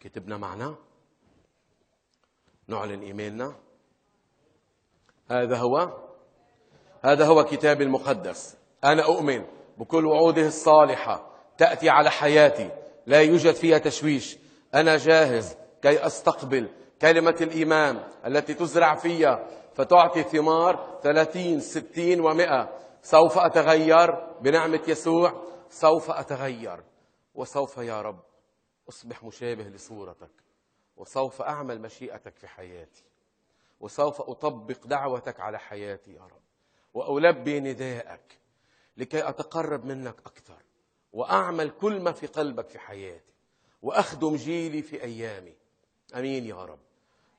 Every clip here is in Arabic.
كتبنا معنا نعلن إيميلنا هذا هو هذا هو كتاب المقدس أنا أؤمن بكل وعوده الصالحة تأتي على حياتي لا يوجد فيها تشويش أنا جاهز كي أستقبل كلمة الإيمان التي تزرع فيها فتعطي ثمار ثلاثين ستين ومئة سوف أتغير بنعمة يسوع سوف أتغير وسوف يا رب أصبح مشابه لصورتك وسوف أعمل مشيئتك في حياتي وسوف أطبق دعوتك على حياتي يا رب وألبي نداءك لكي أتقرب منك أكثر وأعمل كل ما في قلبك في حياتي وأخدم جيلي في أيامي أمين يا رب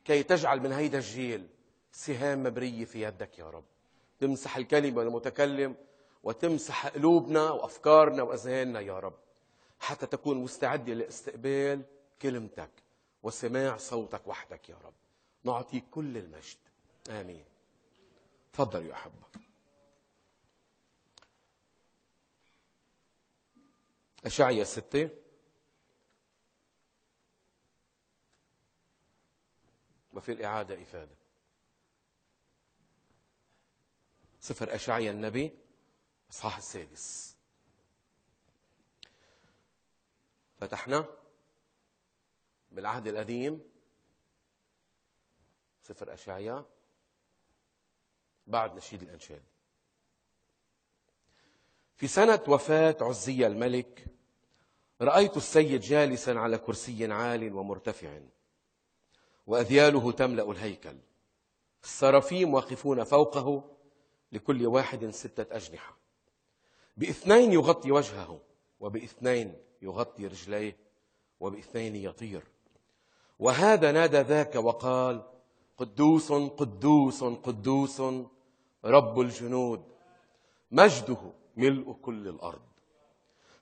كي تجعل من هيدا الجيل سهام مبرية في يدك يا رب تمسح الكلمة المتكلم وتمسح قلوبنا وأفكارنا وأذهاننا يا رب حتى تكون مستعدة لاستقبال كلمتك وسماع صوتك وحدك يا رب نعطيك كل المجد آمين تفضل يا أحبة أشعيا ستة وفي الإعادة إفادة سفر أشعيا النبي إصحاح السادس فتحنا بالعهد القديم سفر أشعياء بعد نشيد الأنشاد في سنة وفاة عزية الملك رأيت السيد جالسا على كرسي عال ومرتفع وأذياله تملأ الهيكل السرافيم واقفون فوقه لكل واحد ستة أجنحة باثنين يغطي وجهه وباثنين يغطي رجليه وبالثاني يطير وهذا نادى ذاك وقال قدوس قدوس قدوس رب الجنود مجده ملء كل الارض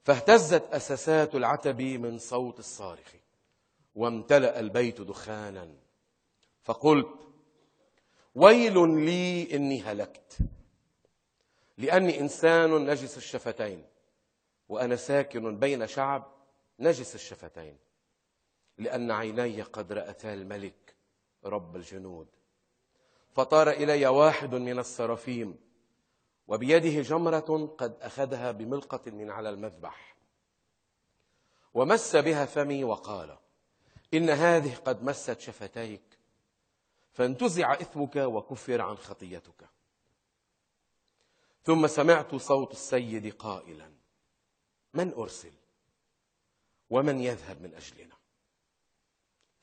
فاهتزت اساسات العتب من صوت الصارخ وامتلا البيت دخانا فقلت ويل لي اني هلكت لاني انسان نجس الشفتين وأنا ساكن بين شعب نجس الشفتين لأن عيني قد رأتا الملك رب الجنود فطار إلي واحد من السرافيم وبيده جمرة قد أخذها بملقة من على المذبح ومس بها فمي وقال إن هذه قد مست شفتيك فانتزع إثمك وكفر عن خطيتك ثم سمعت صوت السيد قائلا من أرسل ومن يذهب من أجلنا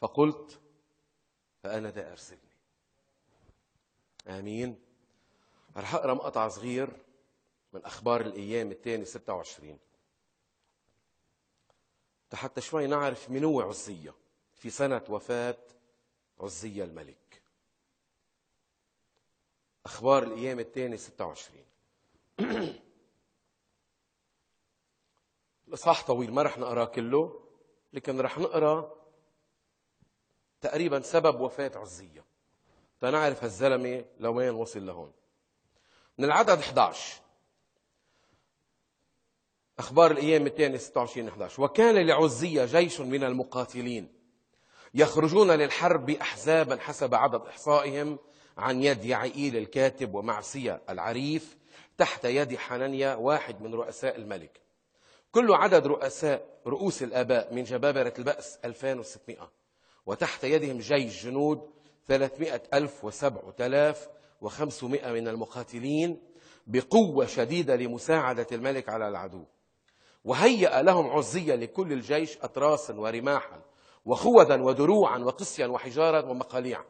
فقلت فأنا ذا أرسلني آمين رح أقرأ مقطع صغير من أخبار الأيام الثاني 26 حتى شوي نعرف من هو عزية في سنة وفاة عزية الملك أخبار الأيام الثاني 26 إصحاح طويل ما رح نقراه كله لكن رح نقرا تقريبا سبب وفاة عزية تنعرف هالزلمة لوين وصل لهون من العدد 11 أخبار الأيام الثانية 26 11 وكان لعزية جيش من المقاتلين يخرجون للحرب أحزابا حسب عدد إحصائهم عن يد يعيئيل الكاتب ومعسية العريف تحت يد حنانيا واحد من رؤساء الملك كل عدد رؤساء رؤوس الآباء من جبابرة البأس 2600 وتحت يدهم جيش جنود 300 ألف 7500 من المقاتلين بقوة شديدة لمساعدة الملك على العدو وهيأ لهم عزية لكل الجيش أطراسا ورماحا وخوذا ودروعا وقسيا وحجارا ومقاليع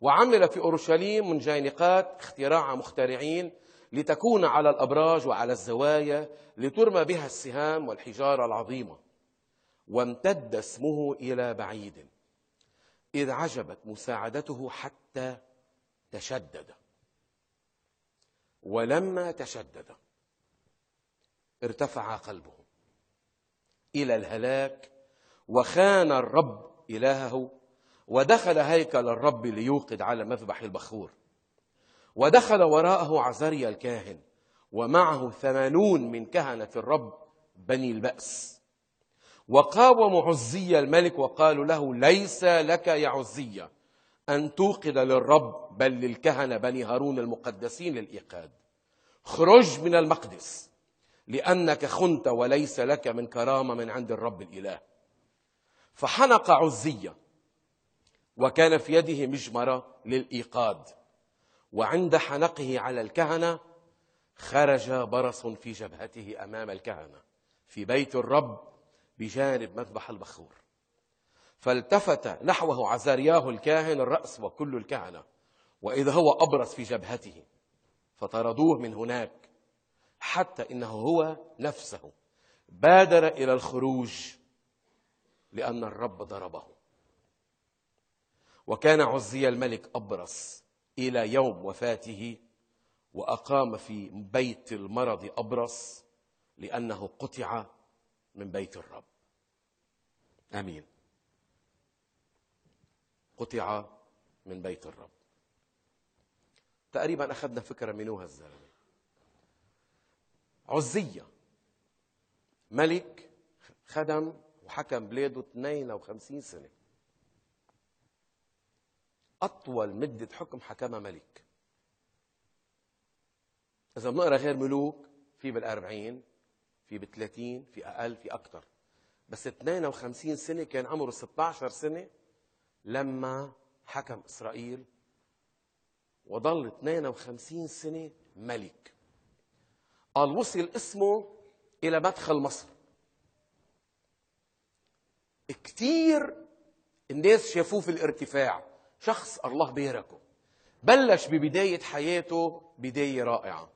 وعمل في أورشليم منجينقات اختراع مخترعين لتكون على الأبراج وعلى الزوايا لترمى بها السهام والحجارة العظيمة وامتد اسمه إلى بعيد إذ عجبت مساعدته حتى تشدد ولما تشدد ارتفع قلبه إلى الهلاك وخان الرب إلهه ودخل هيكل الرب ليوقد على مذبح البخور ودخل وراءه عزريا الكاهن ومعه ثمانون من كهنة الرب بني البأس وقاوموا عزي الملك وقالوا له ليس لك يا عزية أن توقد للرب بل للكهنة بني هارون المقدسين للإيقاد خرج من المقدس لأنك خنت وليس لك من كرامة من عند الرب الإله فحنق عزية وكان في يده مجمرة للإيقاد وعند حنقه على الكهنه خرج برص في جبهته امام الكهنه في بيت الرب بجانب مذبح البخور فالتفت نحوه عزارياه الكاهن الراس وكل الكهنه واذا هو ابرص في جبهته فطردوه من هناك حتى انه هو نفسه بادر الى الخروج لان الرب ضربه وكان عزي الملك ابرص إلى يوم وفاته وأقام في بيت المرض أبرص لأنه قطع من بيت الرب آمين قطع من بيت الرب تقريبا أخذنا فكرة منو هالزلمة الزلمة عزية ملك خدم وحكم بلاده 52 سنة أطول مدة حكم حكمها ملك إذا بنقرا غير ملوك في بالأربعين في بالثلاثين في أقل في أكثر بس 52 سنة كان عمره 16 سنة لما حكم إسرائيل وظل 52 سنة ملك قال وصل اسمه إلى مدخل مصر كثير الناس شافوه في الارتفاع شخص الله بيركه بلش ببداية حياته بداية رائعة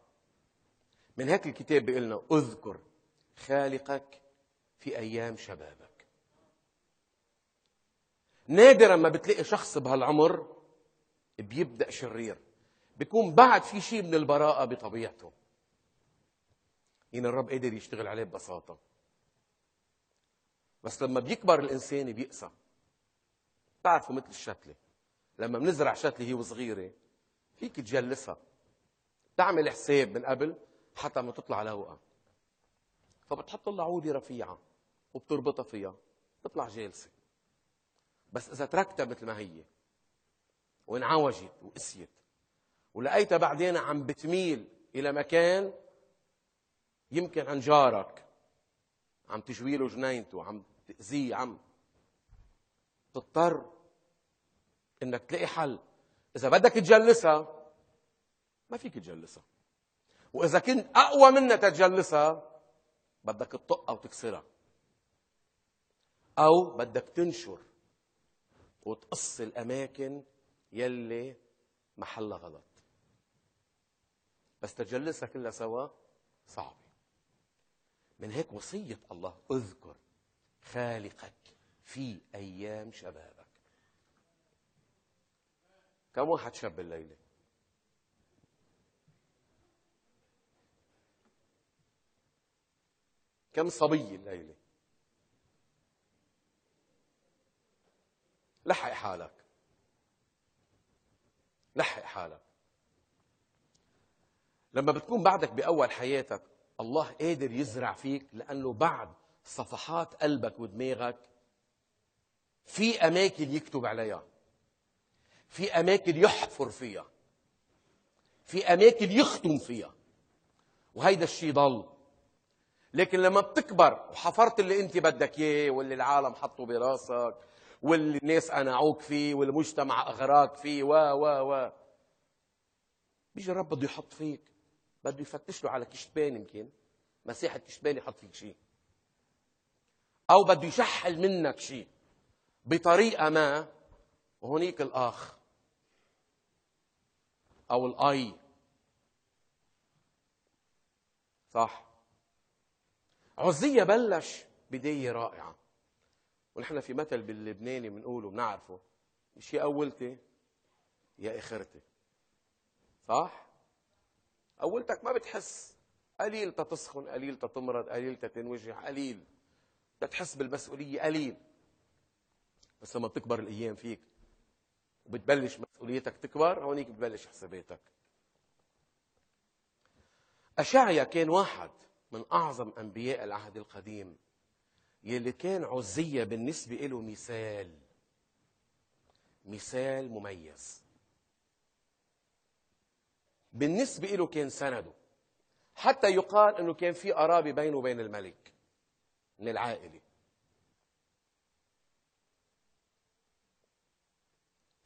من هيك الكتاب بيقول لنا اذكر خالقك في أيام شبابك نادرا ما بتلاقي شخص بهالعمر بيبدأ شرير بيكون بعد في شيء من البراءة بطبيعته إن الرب قادر يشتغل عليه ببساطة بس لما بيكبر الإنسان بيقسى بتعرفوا مثل الشتلة لما بنزرع شتلة هي وصغيرة فيك تجلسها تعمل حساب من قبل حتى ما تطلع لوقة فبتحط لها عودة رفيعة وبتربطها فيها بتطلع جالسة بس إذا تركتها مثل ما هي وانعوجت وقسيت ولقيتها بعدين عم بتميل إلى مكان يمكن عن جارك عم تجويله جنينته عم تأذيه عم تضطر انك تلاقي حل اذا بدك تجلسها ما فيك تجلسها واذا كنت اقوى منها تجلسها بدك تطقها وتكسرها او بدك تنشر وتقص الاماكن يلي محلها غلط بس تجلسها كلها سوا صعبه من هيك وصيه الله اذكر خالقك في ايام شبابك كم واحد شاب الليله كم صبي الليله لحق حالك لحق حالك لما بتكون بعدك باول حياتك الله قادر يزرع فيك لانه بعد صفحات قلبك ودماغك في اماكن يكتب عليها في أماكن يحفر فيها في أماكن يختم فيها وهيدا الشيء ضل لكن لما بتكبر وحفرت اللي انت بدك اياه واللي العالم حطوا براسك واللي الناس قنعوك فيه والمجتمع اغراك فيه و و و بيجي الرب بده يحط فيك بده يفتش له على كشبان يمكن مساحه كشبان يحط فيك شيء او بده يشحل منك شيء بطريقه ما وهنيك الاخ او الاي صح عزية بلش بداية رائعة ونحن في مثل باللبناني بنقوله بنعرفه مش يا أولتي يا آخرتي صح؟ أولتك ما بتحس قليل تتسخن قليل تتمرض قليل تتنوجع قليل تتحس بالمسؤولية قليل بس لما بتكبر الأيام فيك وبتبلش مسؤوليتك تكبر هونيك بتبلش حساباتك أشعيا كان واحد من أعظم أنبياء العهد القديم يلي كان عزية بالنسبة له مثال مثال مميز بالنسبة له كان سنده حتى يقال أنه كان في قرابة بينه وبين الملك من العائلة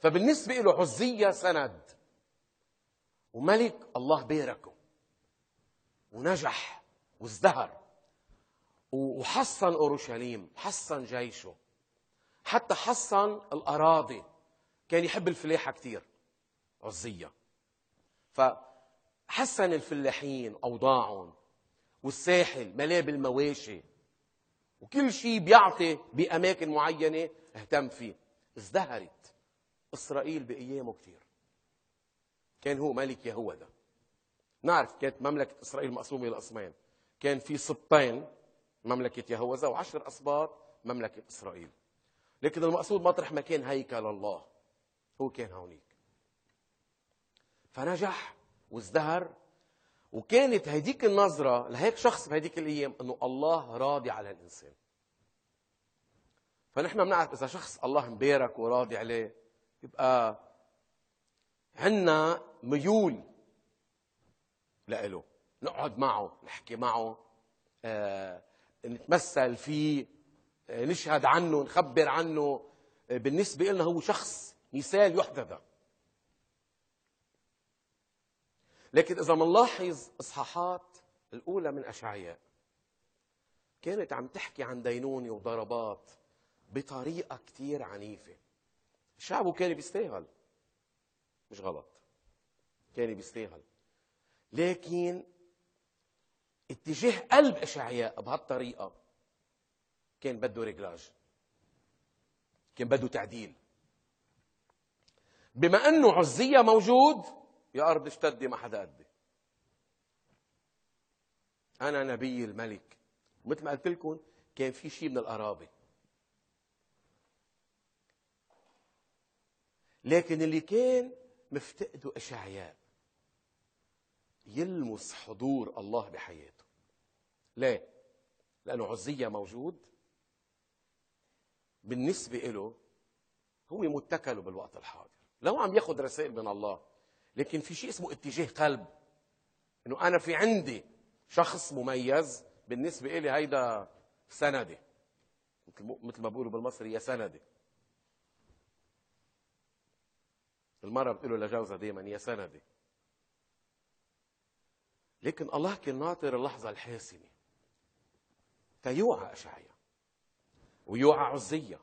فبالنسبة له عزية سند وملك الله باركه ونجح وازدهر وحصن اورشليم حصن جيشه حتى حصن الاراضي كان يحب الفلاحه كثير عزيه فحسن الفلاحين اوضاعهم والساحل ملاه بالمواشي وكل شيء بيعطي باماكن معينه اهتم فيه ازدهرت إسرائيل بأيامه كتير كان هو ملك يهوذا نعرف كانت مملكة إسرائيل مقسومة لقسمين كان في سبطين مملكة يهوذا وعشر أسباط مملكة إسرائيل لكن المقصود مطرح ما كان هيكل الله هو كان هونيك فنجح وازدهر وكانت هيديك النظرة لهيك شخص بهيديك الأيام أنه الله راضي على الإنسان فنحن بنعرف إذا شخص الله مبارك وراضي عليه يبقى عندنا ميول لإله نقعد معه نحكي معه آه، نتمثل فيه آه، نشهد عنه نخبر عنه آه، بالنسبة لنا هو شخص مثال يحدث لكن إذا منلاحظ إصحاحات الأولى من أشعياء كانت عم تحكي عن دينونة وضربات بطريقة كتير عنيفة شعبه كان بيستاهل مش غلط كان بيستاهل لكن اتجاه قلب اشعياء بهالطريقه كان بده رجلاج كان بده تعديل بما انه عزيه موجود يا ارض اشتدي ما حدا قدي انا نبي الملك مثل ما قلت لكم كان في شيء من القرابه لكن اللي كان مفتقده اشعياء يلمس حضور الله بحياته ليه لانه عزيه موجود بالنسبه له هو متكله بالوقت الحاضر لو عم ياخذ رسائل من الله لكن في شيء اسمه اتجاه قلب انه انا في عندي شخص مميز بالنسبه لي هيدا سندي مثل ما بيقولوا بالمصري يا سندي المرأة بتقول له لجوزها دايما يا سندي لكن الله كان ناطر اللحظة الحاسمة تيوعى أشعيا ويوعى عزية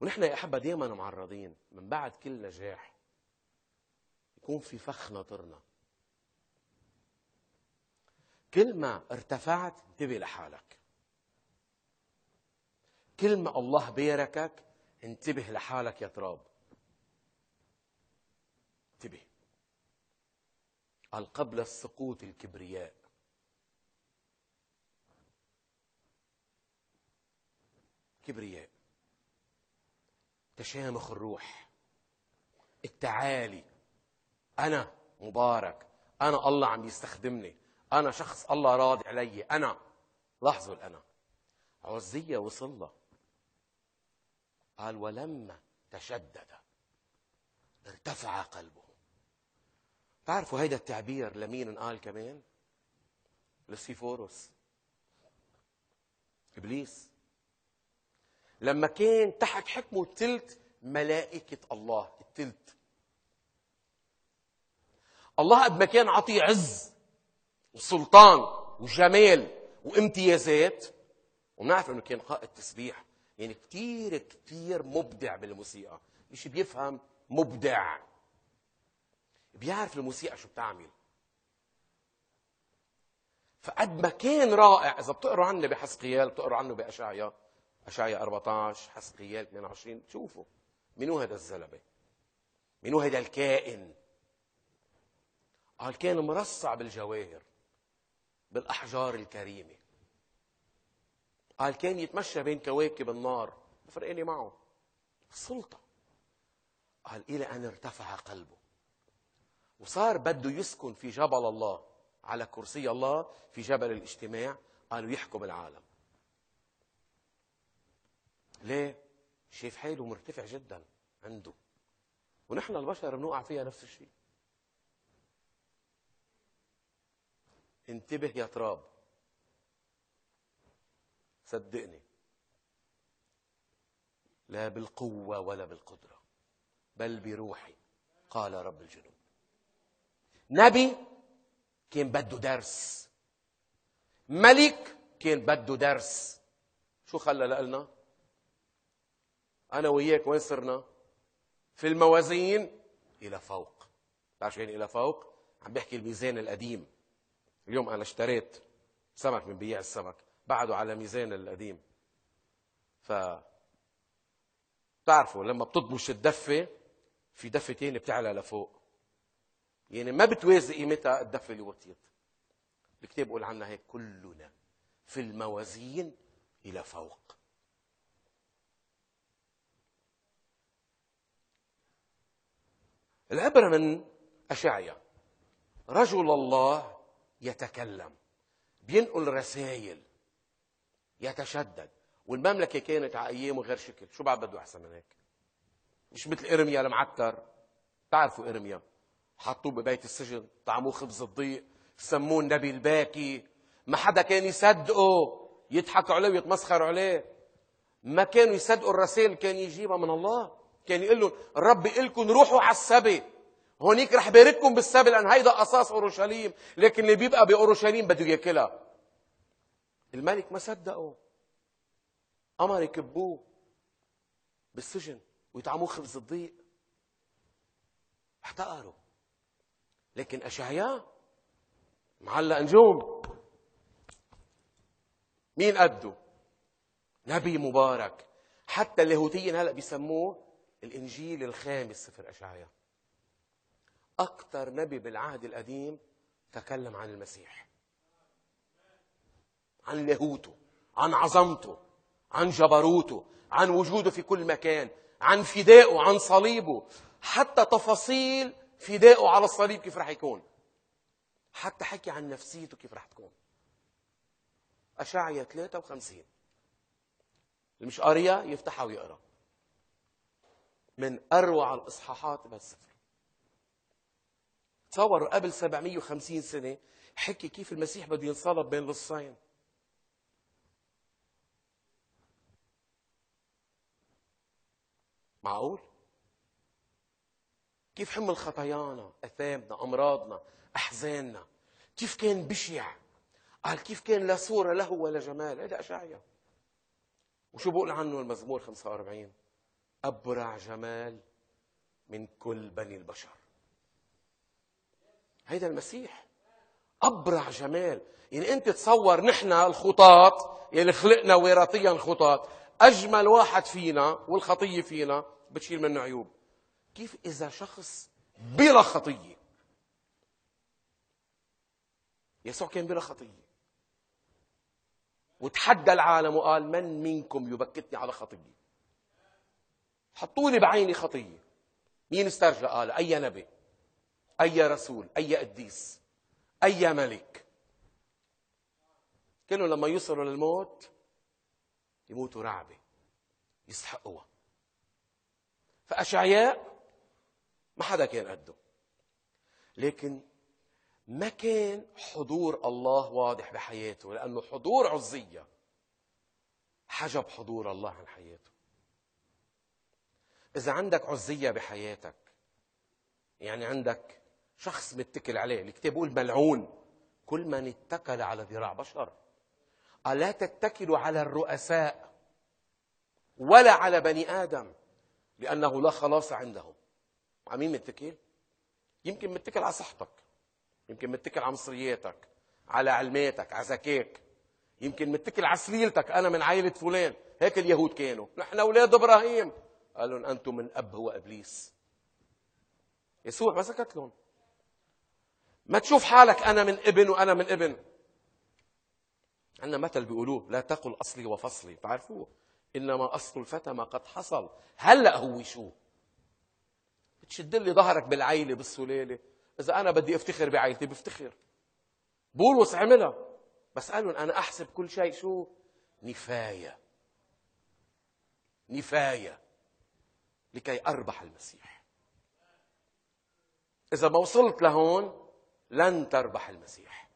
ونحن يا أحبة دايما معرضين من بعد كل نجاح يكون في فخ ناطرنا كل ما ارتفعت انتبه لحالك كل ما الله باركك انتبه لحالك يا تراب قال قبل السقوط الكبرياء كبرياء تشامخ الروح التعالي أنا مبارك أنا الله عم يستخدمني أنا شخص الله راضي علي أنا لاحظوا الأنا عزية وصلة قال ولما تشدد ارتفع قلبه تعرفوا هيدا التعبير لمين انقال كمان؟ لسيفوروس ابليس لما كان تحت حكمه تلت ملائكة الله الثلث الله قد ما كان عطيه عز وسلطان وجمال وامتيازات ونعرف انه كان قائد تسبيح يعني كثير كثير مبدع بالموسيقى مش بيفهم مبدع بيعرف الموسيقى شو بتعمل فقد ما كان رائع اذا بتقروا عنه بحسقيال بتقروا عنه باشعيا اشعيا 14 حسقيال 22 شوفوا منو هذا الزلمه منو هذا الكائن قال كان مرصع بالجواهر بالاحجار الكريمه قال كان يتمشى بين كواكب النار فرقاني معه السلطه قال الى ان ارتفع قلبه وصار بده يسكن في جبل الله على كرسي الله في جبل الاجتماع قالوا يحكم العالم ليه؟ شايف حاله مرتفع جدا عنده ونحن البشر بنوقع فيها نفس الشيء انتبه يا تراب صدقني لا بالقوة ولا بالقدرة بل بروحي قال رب الجنود نبي كان بده درس ملك كان بده درس شو خلى لنا انا وياك وين صرنا في الموازين الى فوق بتعرف شو يعني الى فوق عم بحكي الميزان القديم اليوم انا اشتريت سمك من بيع السمك بعده على ميزان القديم ف بتعرفوا لما بتطبش الدفه في دفه تانية بتعلى لفوق يعني ما بتوازي قيمتها الدفع وطيت الكتاب بيقول عنا هيك كلنا في الموازين إلى فوق العبرة من أشعيا رجل الله يتكلم بينقل رسائل يتشدد والمملكة كانت على أيامه غير شكل شو بعد بده أحسن من هيك مش مثل إرميا المعتر تعرفوا إرميا حطوه ببيت السجن طعموه خبز الضيق سموه النبي الباكي ما حدا كان يصدقه يضحكوا عليه ويتمسخروا عليه ما كانوا يصدقوا الرسائل اللي كان يجيبها من الله كان يقول لهم الرب لكم روحوا على السبي هونيك رح بارككم بالسبي لان هيدا قصاص اورشليم لكن اللي بيبقى باورشليم بده ياكلها الملك ما صدقه امر يكبوه بالسجن ويطعموه خبز الضيق احتقروا لكن أشعياء معلق نجوم مين قده؟ نبي مبارك حتى اللاهوتيين هلا بيسموه الانجيل الخامس سفر اشعياء اكثر نبي بالعهد القديم تكلم عن المسيح عن لاهوته عن عظمته عن جبروته عن وجوده في كل مكان عن فدائه عن صليبه حتى تفاصيل فدائه على الصليب كيف رح يكون حتى حكي عن نفسيته كيف رح تكون أشعية 53 اللي مش قارية يفتحها ويقرأ من أروع الإصحاحات بهالسفر تصوروا قبل 750 سنة حكي كيف المسيح بده ينصلب بين لصين معقول؟ كيف حمل خطايانا اثامنا امراضنا احزاننا كيف كان بشع قال كيف كان لا صوره له ولا جمال هذا اشعيا وشو بقول عنه المزمور 45 ابرع جمال من كل بني البشر هيدا المسيح ابرع جمال يعني انت تصور نحن الخطاط يلي خلقنا وراثيا خطاط اجمل واحد فينا والخطيه فينا بتشيل منه عيوب كيف إذا شخص بلا خطية يسوع كان بلا خطية وتحدى العالم وقال من منكم يبكتني على خطية حطوني بعيني خطية مين استرجع قال أي نبي أي رسول أي قديس أي ملك كانوا لما يوصلوا للموت يموتوا رعبة يستحقوها فأشعياء ما حدا كان قده لكن ما كان حضور الله واضح بحياته لأنه حضور عزية حجب حضور الله عن حياته إذا عندك عزية بحياتك يعني عندك شخص متكل عليه الكتاب بيقول ملعون كل من اتكل على ذراع بشر ألا تتكلوا على الرؤساء ولا على بني آدم لأنه لا خلاص عندهم مين متكل يمكن متكل على صحتك يمكن متكل على مصرياتك على علماتك على ذكائك يمكن متكل على سليلتك انا من عائله فلان هيك اليهود كانوا نحن اولاد ابراهيم قال لهم انتم من اب هو ابليس يسوع ما سكت لهم ما تشوف حالك انا من ابن وانا من ابن عندنا مثل بيقولوه لا تقل اصلي وفصلي بتعرفوه انما اصل الفتى ما قد حصل هلا هو شو تشد لي ظهرك بالعيله بالسلاله اذا انا بدي افتخر بعائلتي بفتخر بولس عملها بس قالوا انا احسب كل شيء شو نفايه نفايه لكي اربح المسيح اذا ما وصلت لهون لن تربح المسيح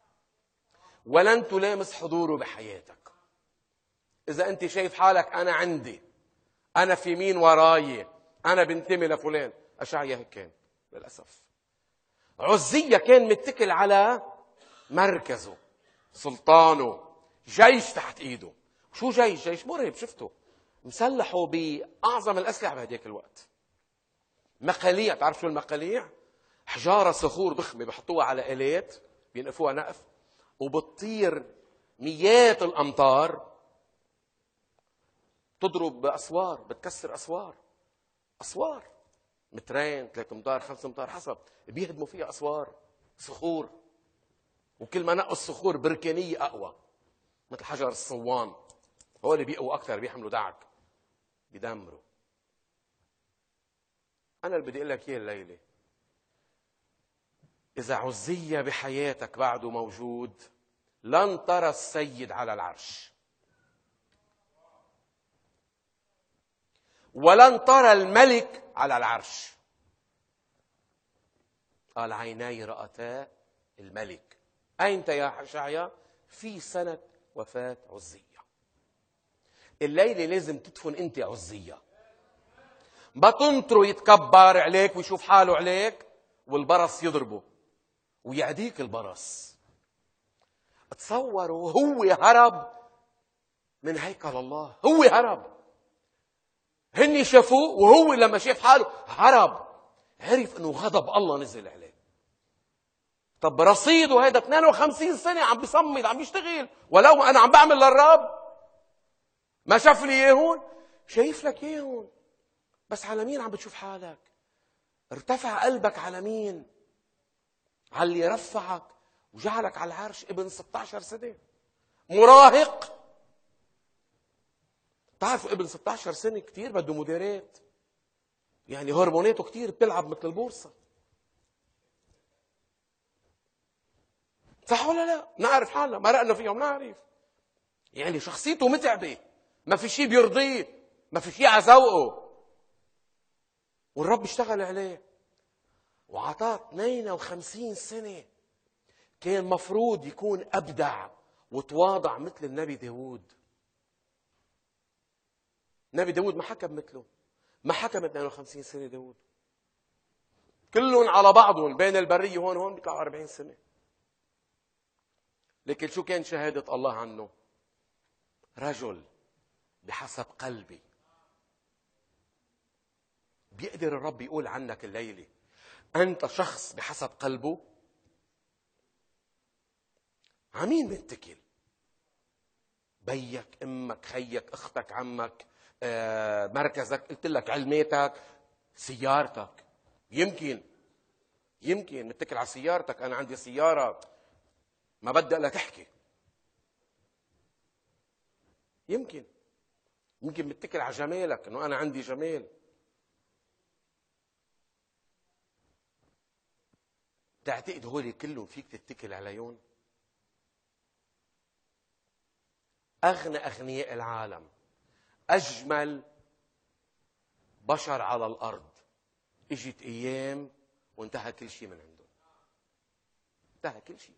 ولن تلامس حضوره بحياتك اذا انت شايف حالك انا عندي انا في مين وراي انا بنتمي لفلان أشعيا هيك كان للأسف عزية كان متكل على مركزه سلطانه جيش تحت ايده شو جيش جيش مرهب شفته مسلحه بأعظم الأسلحة بهديك الوقت مقاليع تعرف شو المقاليع حجارة صخور ضخمة بحطوها على آلات بينقفوها نقف وبتطير ميات الأمطار تضرب أسوار بتكسر أسوار أسوار مترين ثلاث امتار خمس امتار حسب بيهدموا فيها اسوار صخور وكل ما نقوا الصخور بركانيه اقوى مثل حجر الصوان هو اللي بيقوى اكثر بيحملوا دعك بيدمروا انا اللي بدي اقول لك اياه الليله اذا عزيه بحياتك بعده موجود لن ترى السيد على العرش ولن ترى الملك على العرش قال عيناي رأتا الملك أنت يا شعيا في سنة وفاة عزية الليلة لازم تدفن أنت عزية ما تنطره يتكبر عليك ويشوف حاله عليك والبرص يضربه ويعديك البرص تصوروا هو هرب من هيكل الله هو هرب هن شافوه وهو لما شاف حاله هرب عرف انه غضب الله نزل عليه طب رصيده هيدا 52 سنه عم بصمد عم بيشتغل ولو انا عم بعمل للرب ما شاف لي إيه هون شايف لك إيه هون بس على مين عم بتشوف حالك ارتفع قلبك على مين على اللي رفعك وجعلك على العرش ابن 16 سنه مراهق تعرفوا ابن 16 سنه كتير بده مديرات يعني هرموناته كتير بتلعب مثل البورصه صح ولا لا؟ نعرف حالنا مرقنا فيهم نعرف يعني شخصيته متعبه ما في شيء بيرضيه ما في شيء على ذوقه والرب اشتغل عليه وعطاه 52 سنه كان مفروض يكون ابدع وتواضع مثل النبي داوود نبي داود ما حكم مثله ما حكم 52 سنة داود كلهم على بعضهم بين البرية هون هون بيطلعوا 40 سنة لكن شو كان شهادة الله عنه رجل بحسب قلبي بيقدر الرب يقول عنك الليلة أنت شخص بحسب قلبه عمين متكل بيك امك خيك اختك عمك آه، مركزك قلت لك علميتك سيارتك يمكن يمكن متكل على سيارتك انا عندي سياره ما بدي الا تحكي يمكن يمكن متكل على جمالك انه انا عندي جمال تعتقد هول كلهم فيك تتكل عليهم اغنى اغنياء العالم أجمل بشر على الأرض إجت أيام وانتهى كل شيء من عندهم انتهى كل شيء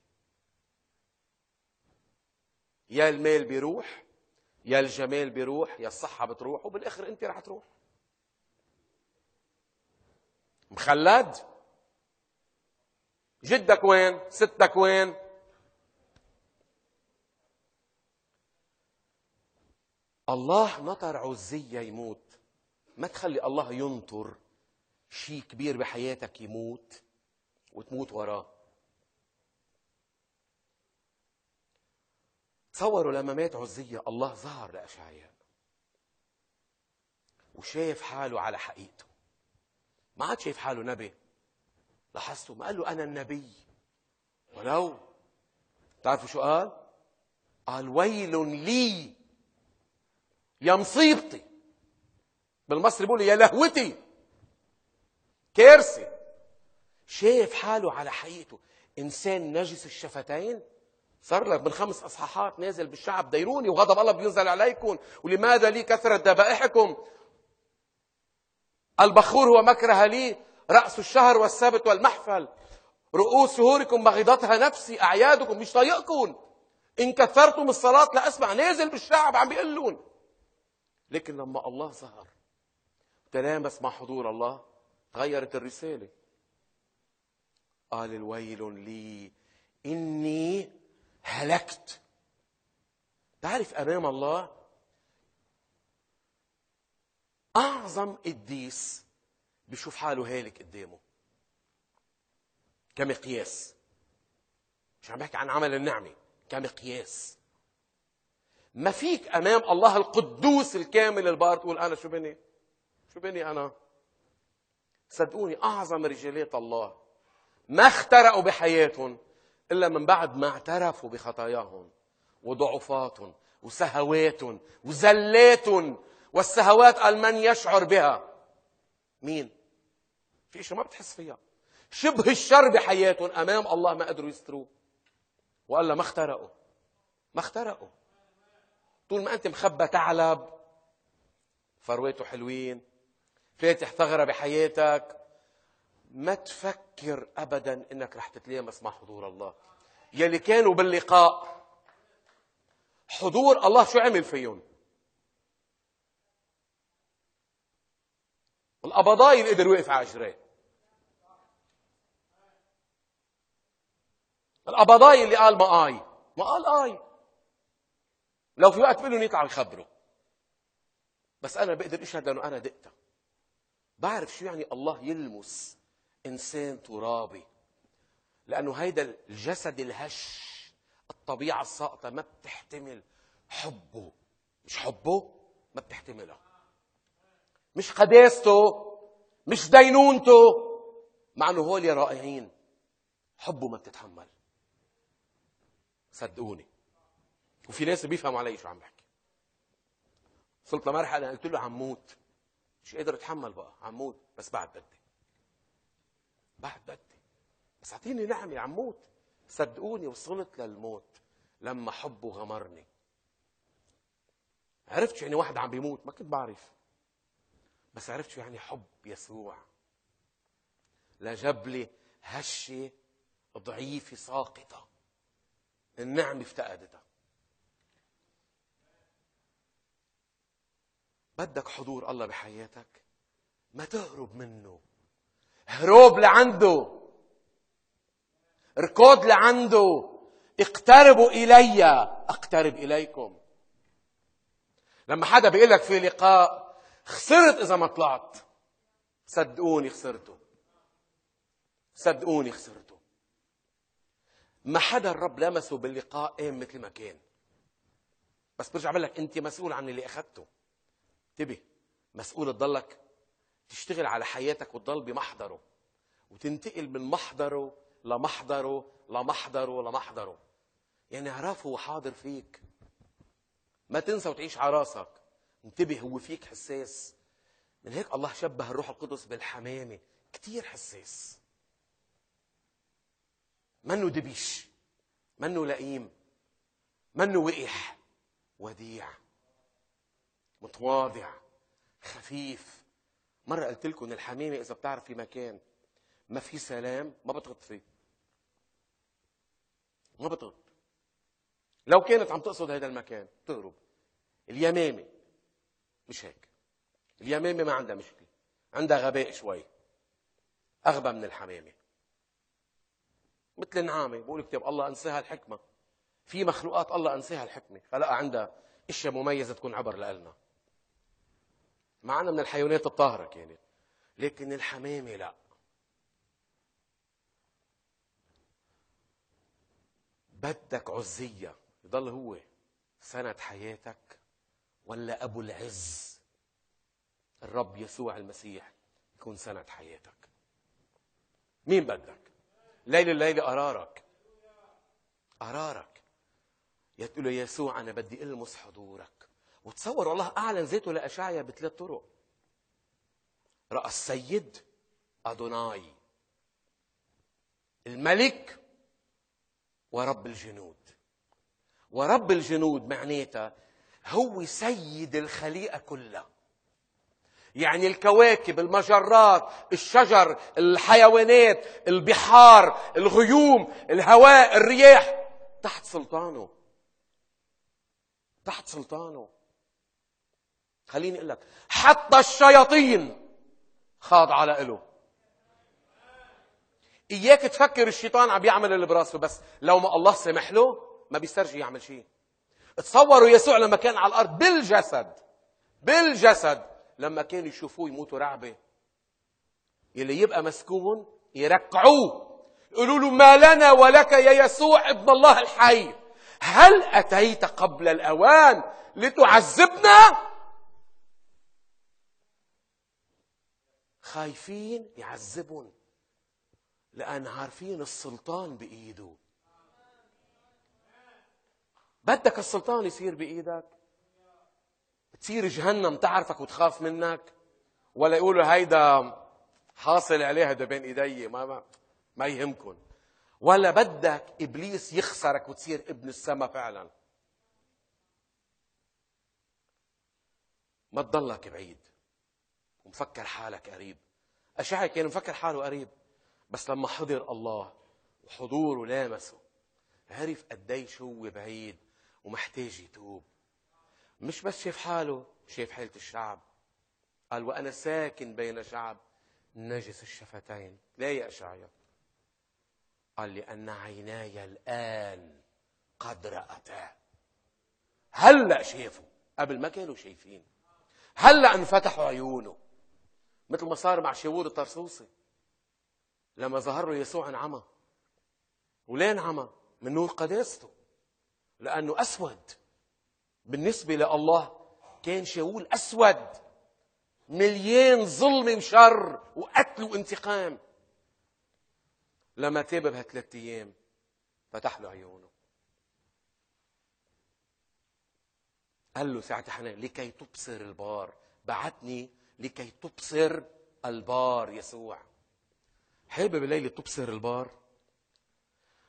يا المال بيروح يا الجمال بيروح يا الصحة بتروح وبالآخر أنت رح تروح مخلد جدك وين ستك وين الله نطر عزية يموت ما تخلي الله ينطر شيء كبير بحياتك يموت وتموت وراه تصوروا لما مات عزية الله ظهر لأشعياء وشاف حاله على حقيقته ما عاد شايف حاله نبي لاحظتوا ما قال له أنا النبي ولو تعرفوا شو قال؟ قال ويل لي يا مصيبتي بالمصري بيقولوا يا لهوتي كارثه شايف حاله على حقيقته انسان نجس الشفتين صار لك من خمس اصحاحات نازل بالشعب ديروني وغضب الله بينزل عليكم ولماذا لي كثره ذبائحكم البخور هو مكره لي راس الشهر والسبت والمحفل رؤوس شهوركم بغضتها نفسي اعيادكم مش طايقكم ان كثرتم الصلاه لا اسمع نازل بالشعب عم بيقول لهم لكن لما الله ظهر تلامس مع حضور الله تغيرت الرسالة قال الويل لي إني هلكت تعرف أمام الله أعظم قديس بيشوف حاله هالك قدامه كمقياس مش عم بحكي عن عمل النعمة كمقياس ما فيك امام الله القدوس الكامل البار تقول انا شو بني شو بني انا صدقوني اعظم رجالات الله ما اخترقوا بحياتهم الا من بعد ما اعترفوا بخطاياهم وضعفاتهم وسهواتهم وزلاتهم والسهوات قال من يشعر بها مين في شيء ما بتحس فيها شبه الشر بحياتهم امام الله ما قدروا يستروه والا ما اخترقوا ما اخترقوا طول ما أنت مخبى تعلب فرويته حلوين فاتح ثغرة بحياتك ما تفكر أبدا أنك رح تتلامس مع حضور الله يلي كانوا باللقاء حضور الله شو عمل فيهم اللي قدر يوقف على اجريه القبضايل اللي قال ما آي ما قال آي لو في وقت منهم يطلعوا يخبروا بس انا بقدر اشهد انه انا دقتها بعرف شو يعني الله يلمس انسان ترابي لانه هيدا الجسد الهش الطبيعه الساقطه ما بتحتمل حبه مش حبه ما بتحتملها مش قداسته مش دينونته مع انه هول رائعين حبه ما بتتحمل صدقوني وفي ناس بيفهموا علي شو عم بحكي وصلت لمرحله قلت له عم موت مش قادر اتحمل بقى عم موت بس بعد بدي بعد بدي بس اعطيني نعمه عم موت صدقوني وصلت للموت لما حبه غمرني عرفت شو يعني واحد عم بيموت ما كنت بعرف بس عرفت شو يعني حب يسوع لجبلي هشة ضعيفة ساقطة النعمة افتقدتها بدك حضور الله بحياتك ما تهرب منه هروب لعنده ركض لعنده اقتربوا الي اقترب اليكم لما حدا بيقول لك في لقاء خسرت اذا ما طلعت صدقوني خسرته صدقوني خسرته ما حدا الرب لمسه باللقاء قام إيه مثل ما كان بس برجع بقول لك انت مسؤول عن اللي اخذته انتبه مسؤول تضلك تشتغل على حياتك وتضل بمحضره وتنتقل من محضره لمحضره لمحضره لمحضره يعني اعرف هو حاضر فيك ما تنسى وتعيش على راسك انتبه هو فيك حساس من هيك الله شبه الروح القدس بالحمامة كتير حساس منه دبيش منه لئيم منه وقح وديع متواضع خفيف مرة قلت لكم الحميمة الحمامة إذا بتعرف في مكان ما في سلام ما بتغط فيه ما بتغط لو كانت عم تقصد هذا المكان تهرب اليمامة مش هيك اليمامة ما عندها مشكلة عندها غباء شوي أغبى من الحمامة مثل النعامة بقول كتاب طيب الله أنساها الحكمة في مخلوقات الله أنساها الحكمة خلقها عندها اشياء مميزه تكون عبر لنا معنا من الحيوانات الطاهرة كانت لكن الحمامة لا بدك عزية يضل هو سند حياتك ولا أبو العز الرب يسوع المسيح يكون سند حياتك مين بدك ليل الليل قرارك قرارك يا تقول يسوع أنا بدي ألمس حضورك وتصور الله أعلن ذاته لأشعيا بثلاث طرق رأى السيد أدوناي الملك ورب الجنود ورب الجنود معناتها هو سيد الخليقة كلها يعني الكواكب المجرات الشجر الحيوانات البحار الغيوم الهواء الرياح تحت سلطانه تحت سلطانه خليني اقول لك حتى الشياطين خاضعه له اياك تفكر الشيطان عم يعمل اللي براسه بس لو ما الله سمح له ما بيسترجي يعمل شيء تصوروا يسوع لما كان على الارض بالجسد بالجسد لما كانوا يشوفوه يموتوا رعبه يلي يبقى مسكون يركعوه يقولوا له ما لنا ولك يا يسوع ابن الله الحي هل اتيت قبل الاوان لتعذبنا خايفين يعذبون لأن عارفين السلطان بإيده بدك السلطان يصير بإيدك تصير جهنم تعرفك وتخاف منك ولا يقولوا هيدا حاصل عليها ده بين ايدي ما ما, ما يهمكم ولا بدك ابليس يخسرك وتصير ابن السما فعلا ما تضلك بعيد مفكر حالك قريب أشعيا كان مفكر حاله قريب بس لما حضر الله وحضوره لامسه عرف قديش هو بعيد ومحتاج يتوب مش بس شاف حاله شاف حالة الشعب قال وأنا ساكن بين شعب نجس الشفتين لا يا أشعيا قال لأن عيناي الآن قد رأتا هلأ شافوا قبل ما كانوا شايفين هلأ انفتحوا عيونه مثل ما صار مع شاور الطرسوسي لما ظهر له يسوع انعمى وليه انعمى؟ من نور قداسته لأنه أسود بالنسبة لله كان شاول أسود مليان ظلم وشر وقتل وانتقام لما تاب بهالثلاث أيام فتح له عيونه قال له ساعتها حنان لكي تبصر البار بعتني لكي تبصر البار يسوع حابب الليلة تبصر البار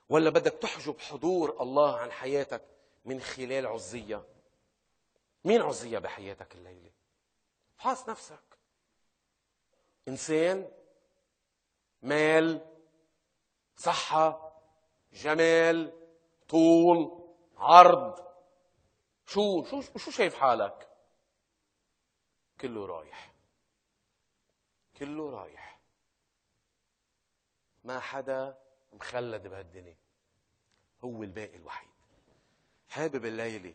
ولا بدك تحجب حضور الله عن حياتك من خلال عزية مين عزية بحياتك الليلة فحص نفسك إنسان مال صحة جمال طول عرض شو شو شو شايف حالك كله رايح كله رايح ما حدا مخلد بهالدنيا هو الباقي الوحيد حابب الليله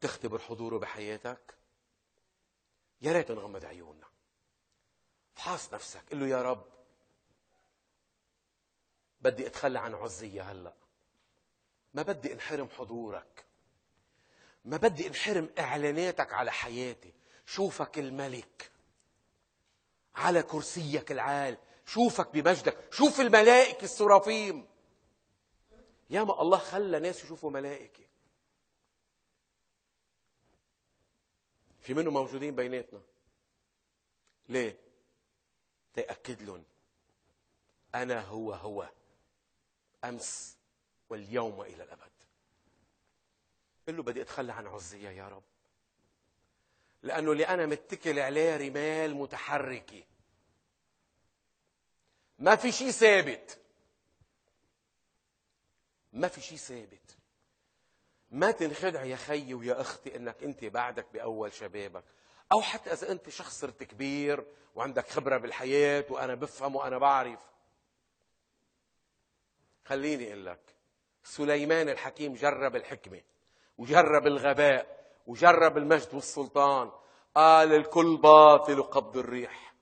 تختبر حضوره بحياتك يا ريت نغمض عيوننا فحاص نفسك قل له يا رب بدي اتخلى عن عزية هلا ما بدي انحرم حضورك ما بدي انحرم اعلاناتك على حياتي شوفك الملك على كرسيك العال شوفك بمجدك شوف الملائكة السرافيم ما الله خلى ناس يشوفوا ملائكة في منهم موجودين بيناتنا ليه تأكد لهم أنا هو هو أمس واليوم وإلى الأبد قل له بدي أتخلى عن عزية يا رب لأنه اللي أنا متكل عليه رمال متحركة ما في شيء ثابت ما في شيء ثابت ما تنخدع يا خيي ويا أختي أنك أنت بعدك بأول شبابك أو حتى إذا أنت شخص صرت كبير وعندك خبرة بالحياة وأنا بفهم وأنا بعرف خليني أقول لك سليمان الحكيم جرب الحكمة وجرب الغباء وجرب المجد والسلطان قال الكل باطل وقبض الريح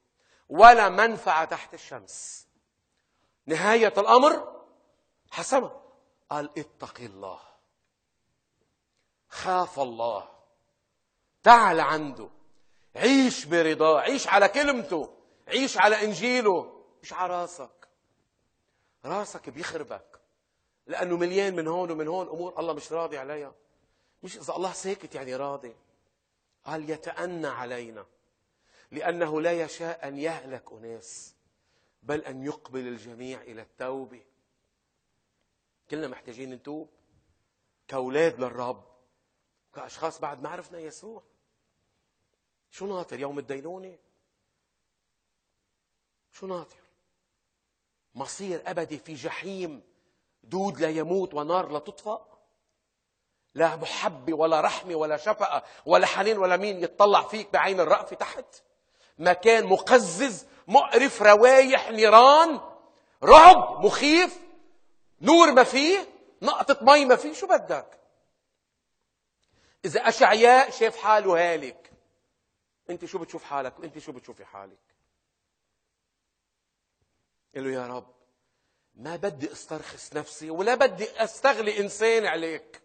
ولا منفعة تحت الشمس نهاية الأمر حسنا قال اتق الله خاف الله تعال عنده عيش برضاه عيش على كلمته عيش على إنجيله مش على راسك راسك بيخربك لأنه مليان من هون ومن هون أمور الله مش راضي عليها مش إذا الله ساكت يعني راضي قال يتأنى علينا لأنه لا يشاء أن يهلك أناس بل أن يقبل الجميع إلى التوبة كلنا محتاجين نتوب كأولاد للرب كأشخاص بعد ما عرفنا يسوع شو ناطر يوم الدينونة شو ناطر مصير أبدي في جحيم دود لا يموت ونار لا تطفأ لا محبة ولا رحمة ولا شفقة ولا حنين ولا مين يتطلع فيك بعين الرأفة تحت مكان مقزز مقرف روايح نيران رعب مخيف نور ما فيه نقطة مي ما فيه شو بدك إذا أشعياء شاف حاله هالك أنت شو بتشوف حالك وأنت شو بتشوفي حالك قال له يا رب ما بدي استرخص نفسي ولا بدي استغلي إنسان عليك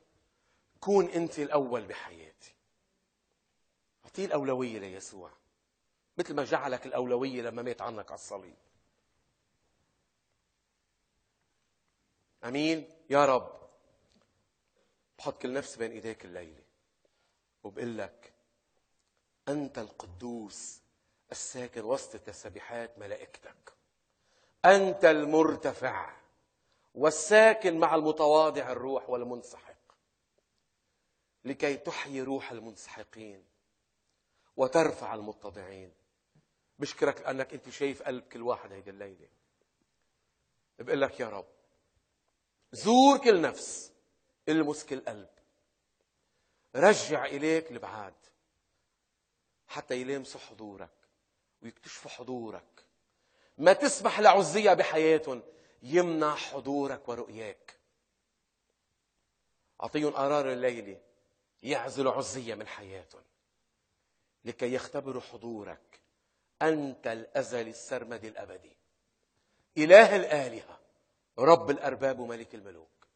كون أنت الأول بحياتي أعطيه الأولوية ليسوع مثل ما جعلك الأولوية لما مات عنك على الصليب أمين يا رب بحط كل نفس بين إيديك الليلة وبقول لك أنت القدوس الساكن وسط تسبيحات ملائكتك أنت المرتفع والساكن مع المتواضع الروح والمنسحب لكي تحيي روح المنسحقين وترفع المتضعين بشكرك لأنك أنت شايف قلب كل واحد هيدي الليلة بقول لك يا رب زور كل نفس المس كل قلب رجع إليك البعاد حتى يلامسوا حضورك ويكتشفوا حضورك ما تسمح لعزية بحياتهم يمنع حضورك ورؤياك أعطيهم قرار الليلة يعزل عزية من حياتهم لكي يختبروا حضورك أنت الأزل السرمد الأبدي إله الآلهة رب الأرباب وملك الملوك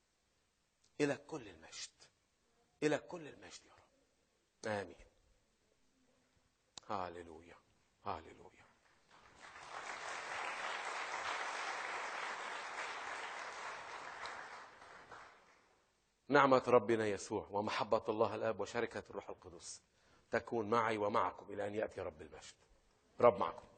إلى كل المجد إلى كل المجد يا رب آمين هاللويا هاللويا نعمة ربنا يسوع ومحبة الله الآب وشركة الروح القدس تكون معي ومعكم إلى أن يأتي رب المجد رب معكم